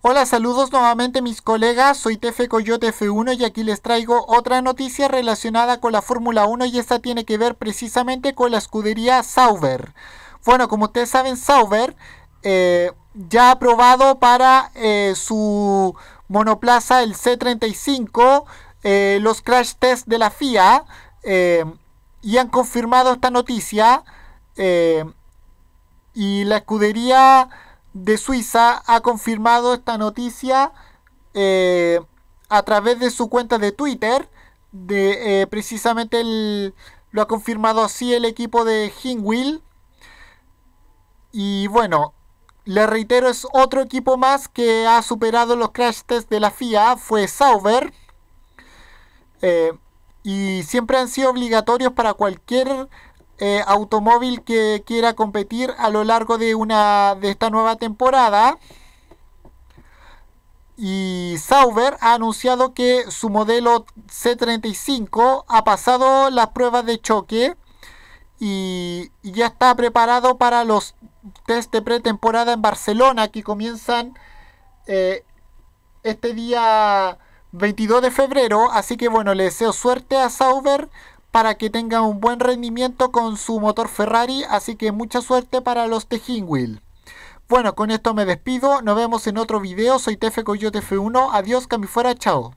Hola, saludos nuevamente mis colegas, soy Tefe Coyote F1 y aquí les traigo otra noticia relacionada con la Fórmula 1 y esta tiene que ver precisamente con la escudería Sauber. Bueno, como ustedes saben, Sauber eh, ya ha aprobado para eh, su monoplaza el C35 eh, los crash tests de la FIA y han confirmado esta noticia y la escudería de Suiza ha confirmado esta noticia eh, a través de su cuenta de Twitter. De, eh, precisamente lo ha confirmado así el equipo de Hingwil. Y bueno, le reitero, es otro equipo más que ha superado los crash tests de la FIA. Fue Sauber. Eh, y siempre han sido obligatorios para cualquier eh, automóvil que quiera competir a lo largo de, una, de esta nueva temporada. Y Sauber ha anunciado que su modelo C35 ha pasado las pruebas de choque y, ya está preparado para los test de pretemporada en Barcelona que comienzan eh, este día 22 de febrero. Así que bueno, le deseo suerte a Sauber para que tenga un buen rendimiento con su motor Ferrari, así que mucha suerte para los de Bueno, con esto me despido, nos vemos en otro video, soy Tefe Coyote F1, adiós, cami fuera, chao.